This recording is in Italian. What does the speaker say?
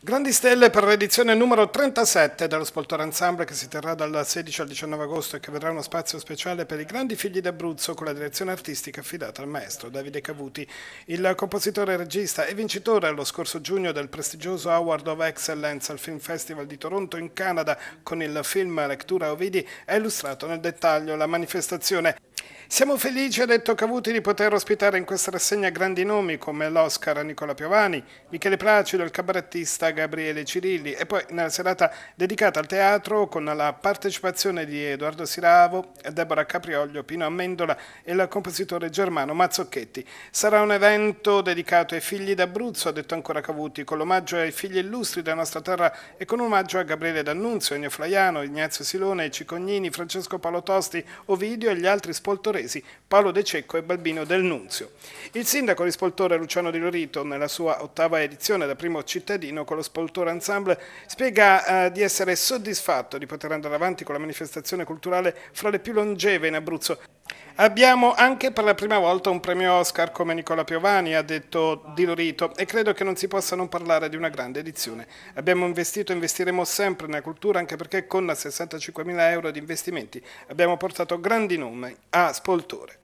Grandi Stelle per l'edizione numero 37 dello Spoltore Ensemble che si terrà dal 16 al 19 agosto e che vedrà uno spazio speciale per i grandi figli d'Abruzzo con la direzione artistica affidata al maestro Davide Cavuti. Il compositore, regista e vincitore lo scorso giugno del prestigioso Award of Excellence al Film Festival di Toronto in Canada con il film Lectura Ovidi è illustrato nel dettaglio la manifestazione siamo felici, ha detto Cavuti, di poter ospitare in questa rassegna grandi nomi come l'Oscar a Nicola Piovani, Michele Placido, il cabarettista Gabriele Cirilli e poi nella serata dedicata al teatro con la partecipazione di Edoardo Siravo, Deborah Caprioglio, Pino Amendola e il compositore germano Mazzocchetti. Sarà un evento dedicato ai figli d'Abruzzo, ha detto ancora Cavuti, con l'omaggio ai figli illustri della nostra terra e con omaggio a Gabriele D'Annunzio, Ennio Flaiano, Ignazio Silone, Cicognini, Francesco Paolo Tosti, Ovidio e gli altri sportivi Spoltoresi, Paolo De Cecco e Balbino Del Nunzio. Il sindaco di Spoltore Luciano Di Lorito, nella sua ottava edizione da primo cittadino con lo Spoltore Ensemble, spiega eh, di essere soddisfatto di poter andare avanti con la manifestazione culturale fra le più longeve in Abruzzo Abbiamo anche per la prima volta un premio Oscar come Nicola Piovani, ha detto Di Lorito, e credo che non si possa non parlare di una grande edizione. Abbiamo investito e investiremo sempre nella cultura, anche perché con 65.000 euro di investimenti abbiamo portato grandi nomi a Spoltore.